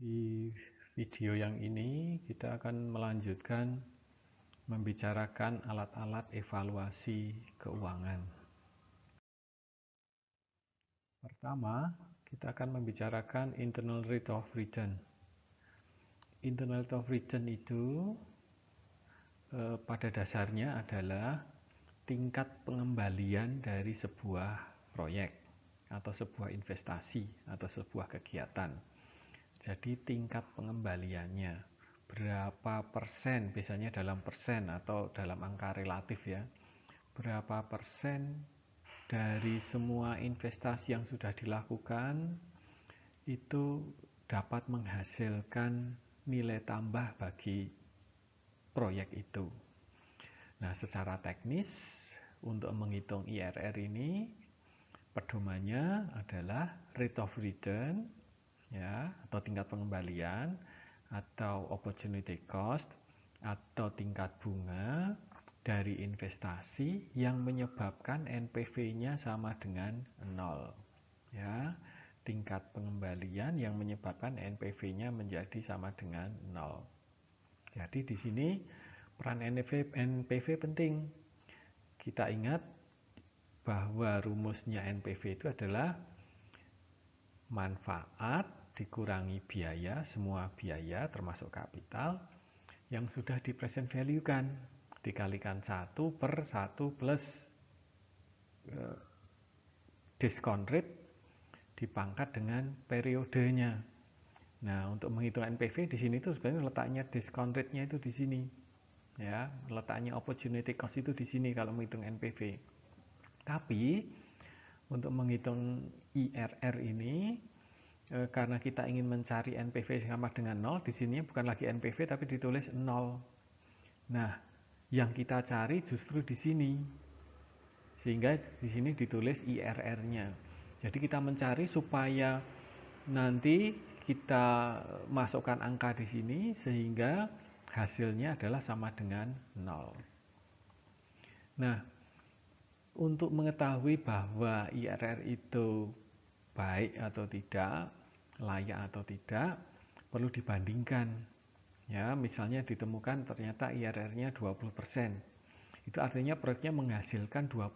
Di video yang ini kita akan melanjutkan membicarakan alat-alat evaluasi keuangan. Pertama, kita akan membicarakan internal rate of return. Internal rate of return itu eh, pada dasarnya adalah tingkat pengembalian dari sebuah proyek atau sebuah investasi atau sebuah kegiatan jadi tingkat pengembaliannya berapa persen biasanya dalam persen atau dalam angka relatif ya. Berapa persen dari semua investasi yang sudah dilakukan itu dapat menghasilkan nilai tambah bagi proyek itu. Nah, secara teknis untuk menghitung IRR ini pedomannya adalah rate of return ya atau tingkat pengembalian atau opportunity cost atau tingkat bunga dari investasi yang menyebabkan NPV-nya sama dengan 0. Ya, tingkat pengembalian yang menyebabkan NPV-nya menjadi sama dengan 0. Jadi di sini peran NPV, NPV penting. Kita ingat bahwa rumusnya NPV itu adalah manfaat dikurangi biaya, semua biaya termasuk kapital yang sudah di present value kan dikalikan 1 per 1 plus eh, discount rate dipangkat dengan periodenya. Nah, untuk menghitung NPV di sini itu sebenarnya letaknya discount rate-nya itu di sini. Ya, letaknya opportunity cost itu di sini kalau menghitung NPV. Tapi untuk menghitung IRR ini Eh, karena kita ingin mencari NPV sama dengan 0, di sini bukan lagi NPV tapi ditulis 0. Nah, yang kita cari justru di sini. Sehingga di sini ditulis IRR-nya. Jadi kita mencari supaya nanti kita masukkan angka di sini sehingga hasilnya adalah sama dengan 0. Nah, untuk mengetahui bahwa IRR itu baik atau tidak, layak atau tidak perlu dibandingkan. Ya, misalnya ditemukan ternyata IRR-nya 20%. Itu artinya proyeknya menghasilkan 20%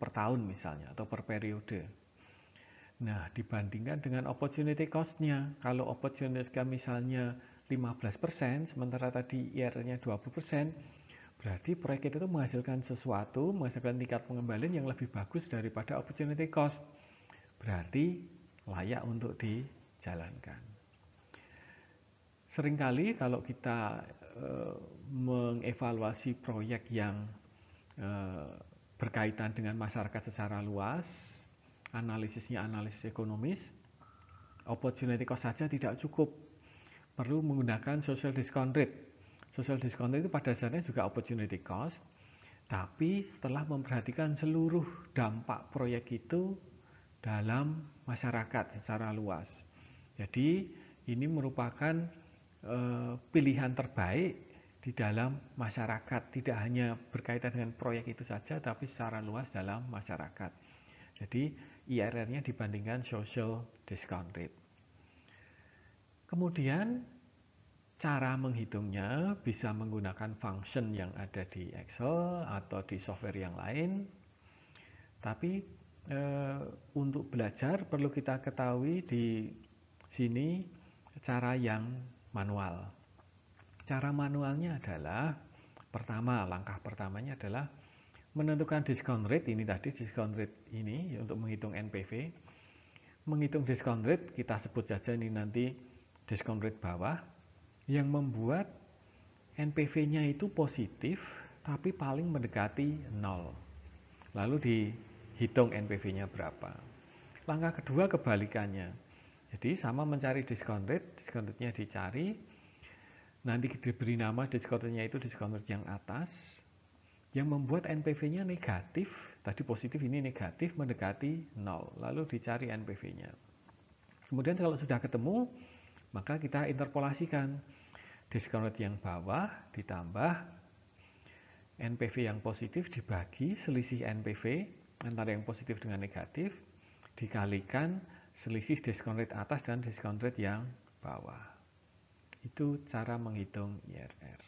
per tahun misalnya atau per periode. Nah, dibandingkan dengan opportunity cost-nya. Kalau opportunity cost misalnya 15%, sementara tadi IRR-nya 20%, berarti proyek itu menghasilkan sesuatu, menghasilkan tingkat pengembalian yang lebih bagus daripada opportunity cost. Berarti layak untuk di jalankan. Seringkali kalau kita eh, mengevaluasi proyek yang eh, berkaitan dengan masyarakat secara luas, analisisnya analisis ekonomis, opportunity cost saja tidak cukup. Perlu menggunakan social discount rate. Social discount rate itu pada dasarnya juga opportunity cost, tapi setelah memperhatikan seluruh dampak proyek itu dalam masyarakat secara luas. Jadi ini merupakan e, pilihan terbaik di dalam masyarakat, tidak hanya berkaitan dengan proyek itu saja, tapi secara luas dalam masyarakat. Jadi IRR-nya dibandingkan social discount rate. Kemudian cara menghitungnya bisa menggunakan function yang ada di Excel atau di software yang lain. Tapi e, untuk belajar perlu kita ketahui di sini cara yang manual. Cara manualnya adalah pertama, langkah pertamanya adalah menentukan discount rate ini tadi discount rate ini untuk menghitung NPV. Menghitung discount rate kita sebut saja ini nanti discount rate bawah yang membuat NPV-nya itu positif tapi paling mendekati nol. Lalu dihitung NPV-nya berapa. Langkah kedua kebalikannya jadi sama mencari discount rate, discount rate-nya dicari. Nanti diberi nama discount rate-nya itu discount rate yang atas. Yang membuat NPV-nya negatif, tadi positif ini negatif mendekati 0. Lalu dicari NPV-nya. Kemudian kalau sudah ketemu, maka kita interpolasikan discount rate yang bawah ditambah NPV yang positif dibagi selisih NPV antara yang positif dengan negatif dikalikan selisih diskon rate atas dan diskon rate yang bawah. Itu cara menghitung IRR.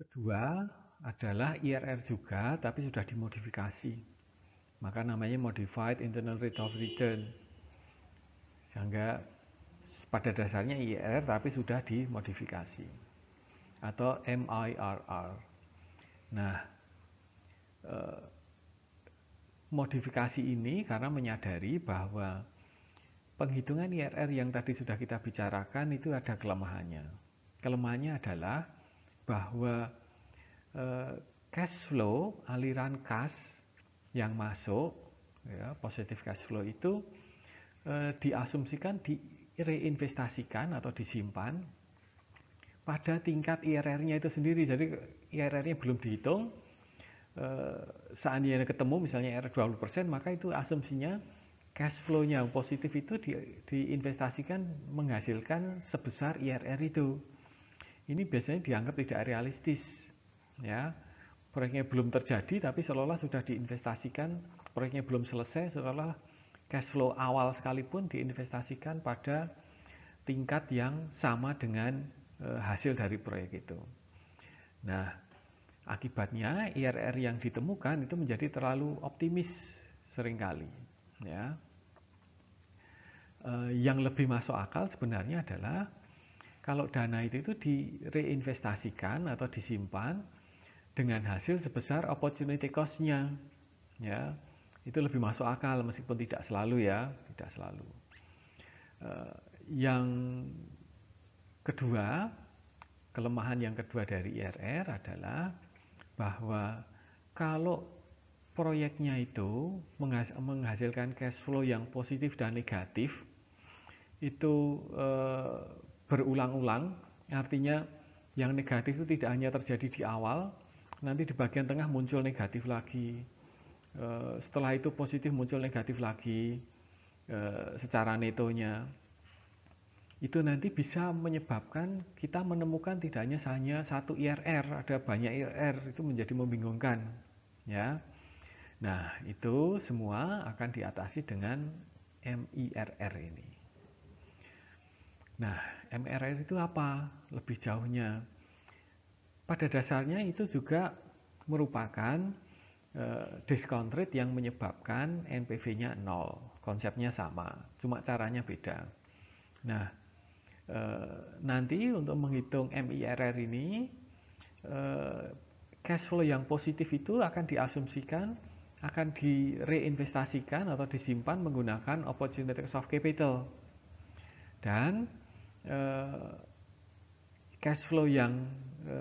Kedua adalah IRR juga tapi sudah dimodifikasi. Maka namanya modified internal rate of return. Sehingga pada dasarnya IRR tapi sudah dimodifikasi atau MIRR. Nah, eh, modifikasi ini karena menyadari bahwa penghitungan IRR yang tadi sudah kita bicarakan itu ada kelemahannya. Kelemahannya adalah bahwa eh, cash flow, aliran kas yang masuk, ya, positif cash flow itu eh, diasumsikan direinvestasikan atau disimpan pada tingkat IRR-nya itu sendiri. Jadi IRR-nya belum dihitung, Eh, seandainya ketemu misalnya R 20%, maka itu asumsinya cash flow-nya positif itu di, diinvestasikan menghasilkan sebesar IRR itu. Ini biasanya dianggap tidak realistis. Ya, proyeknya belum terjadi tapi seolah-olah sudah diinvestasikan, proyeknya belum selesai seolah cash flow awal sekalipun diinvestasikan pada tingkat yang sama dengan eh, hasil dari proyek itu. Nah, Akibatnya IRR yang ditemukan itu menjadi terlalu optimis seringkali. Ya. E, yang lebih masuk akal sebenarnya adalah kalau dana itu, itu direinvestasikan atau disimpan dengan hasil sebesar opportunity cost-nya. Ya, itu lebih masuk akal meskipun tidak selalu ya, tidak selalu. E, yang kedua, kelemahan yang kedua dari IRR adalah bahwa kalau proyeknya itu menghasilkan cash flow yang positif dan negatif itu e, berulang-ulang artinya yang negatif itu tidak hanya terjadi di awal nanti di bagian tengah muncul negatif lagi e, setelah itu positif muncul negatif lagi e, secara netonya itu nanti bisa menyebabkan kita menemukan tidaknya hanya hanya satu IRR, ada banyak IRR itu menjadi membingungkan, ya. Nah, itu semua akan diatasi dengan MIRR ini. Nah, mirr itu apa? Lebih jauhnya. Pada dasarnya itu juga merupakan e, eh, discount rate yang menyebabkan NPV-nya nol. Konsepnya sama, cuma caranya beda. Nah, Eh, nanti untuk menghitung MIRR ini eh, cash flow yang positif itu akan diasumsikan akan direinvestasikan atau disimpan menggunakan opportunity of capital dan e, cash flow yang e,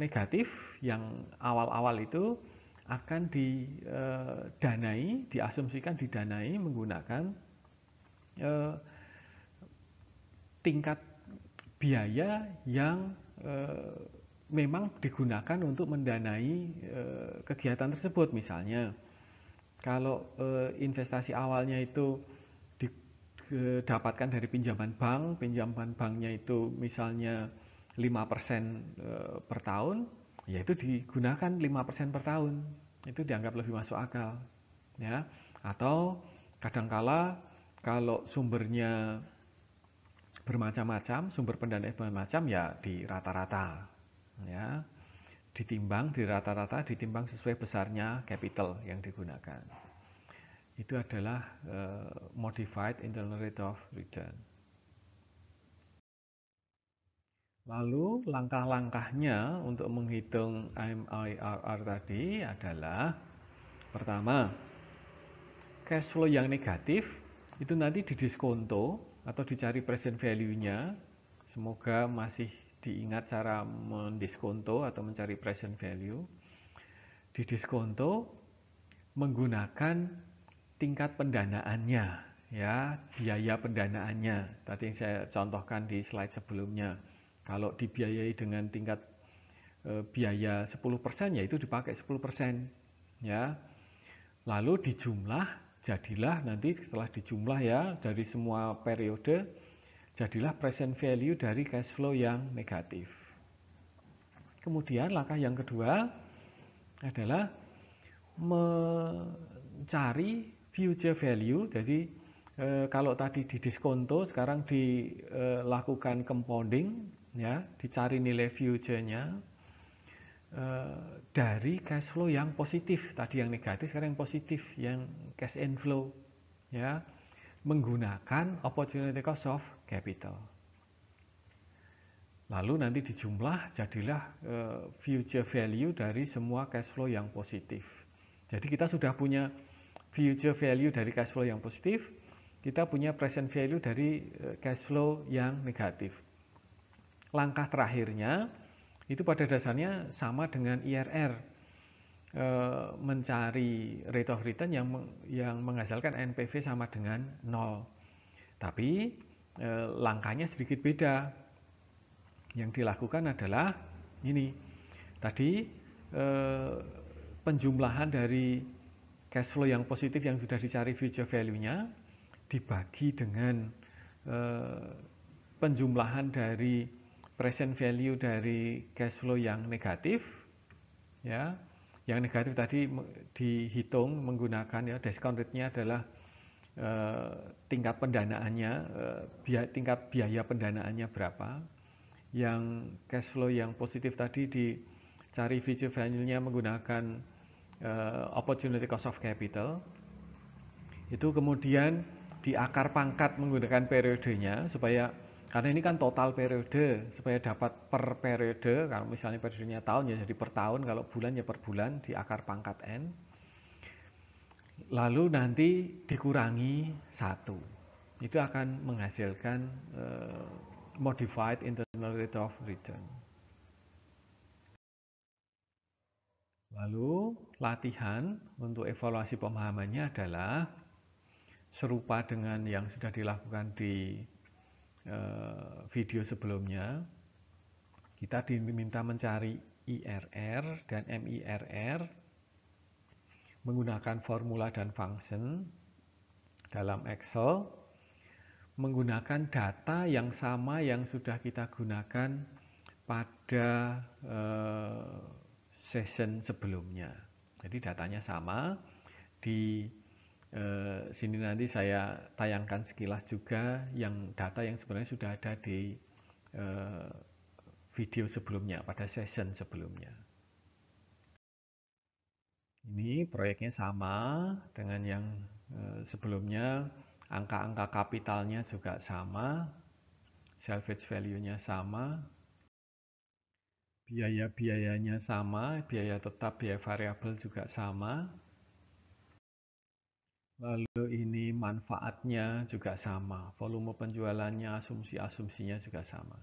negatif yang awal-awal itu akan didanai diasumsikan didanai menggunakan tingkat biaya yang eh, memang digunakan untuk mendanai eh, kegiatan tersebut misalnya kalau eh, investasi awalnya itu didapatkan dari pinjaman bank pinjaman banknya itu misalnya 5% per tahun ya itu digunakan 5% per tahun itu dianggap lebih masuk akal ya atau kadangkala kalau sumbernya bermacam-macam, sumber pendanaan bermacam ya di rata-rata. Ya. Ditimbang di rata-rata, ditimbang sesuai besarnya capital yang digunakan. Itu adalah uh, modified internal rate of return. Lalu langkah-langkahnya untuk menghitung MIRR tadi adalah pertama cash flow yang negatif itu nanti didiskonto atau dicari present value-nya. Semoga masih diingat cara mendiskonto atau mencari present value. di diskonto menggunakan tingkat pendanaannya, ya, biaya pendanaannya. Tadi yang saya contohkan di slide sebelumnya. Kalau dibiayai dengan tingkat e, biaya 10% ya itu dipakai 10%, ya. Lalu dijumlah jadilah nanti setelah dijumlah ya dari semua periode jadilah present value dari cash flow yang negatif. Kemudian langkah yang kedua adalah mencari future value. Jadi eh, kalau tadi di diskonto sekarang dilakukan eh, compounding ya, dicari nilai future-nya. Eh, dari cash flow yang positif tadi yang negatif sekarang yang positif yang cash inflow ya menggunakan opportunity cost of capital lalu nanti dijumlah jadilah eh, future value dari semua cash flow yang positif jadi kita sudah punya future value dari cash flow yang positif kita punya present value dari eh, cash flow yang negatif langkah terakhirnya itu pada dasarnya sama dengan IRR e, mencari rate of return yang yang menghasilkan NPV sama dengan nol tapi e, langkahnya sedikit beda yang dilakukan adalah ini tadi e, penjumlahan dari cash flow yang positif yang sudah dicari future value-nya dibagi dengan e, penjumlahan dari present value dari cash flow yang negatif ya yang negatif tadi dihitung menggunakan ya discount rate-nya adalah uh, tingkat pendanaannya uh, eh, biaya, tingkat biaya pendanaannya berapa yang cash flow yang positif tadi dicari future value-nya menggunakan uh, opportunity cost of capital itu kemudian diakar pangkat menggunakan periodenya supaya karena ini kan total periode, supaya dapat per periode, kalau misalnya periodenya tahun ya jadi per tahun, kalau bulan ya per bulan di akar pangkat N. Lalu nanti dikurangi satu, itu akan menghasilkan uh, modified internal rate of return. Lalu latihan untuk evaluasi pemahamannya adalah serupa dengan yang sudah dilakukan di Eh, video sebelumnya kita diminta mencari IRR dan MIRR menggunakan formula dan function dalam Excel menggunakan data yang sama yang sudah kita gunakan pada uh, session sebelumnya. Jadi datanya sama di Eh, sini nanti saya tayangkan sekilas juga yang data yang sebenarnya sudah ada di eh, video sebelumnya, pada session sebelumnya. Ini proyeknya sama dengan yang eh, sebelumnya, angka-angka kapitalnya juga sama, salvage value-nya sama, biaya-biayanya sama, biaya tetap, biaya variabel juga sama, Lalu ini manfaatnya juga sama, volume penjualannya, asumsi-asumsinya juga sama.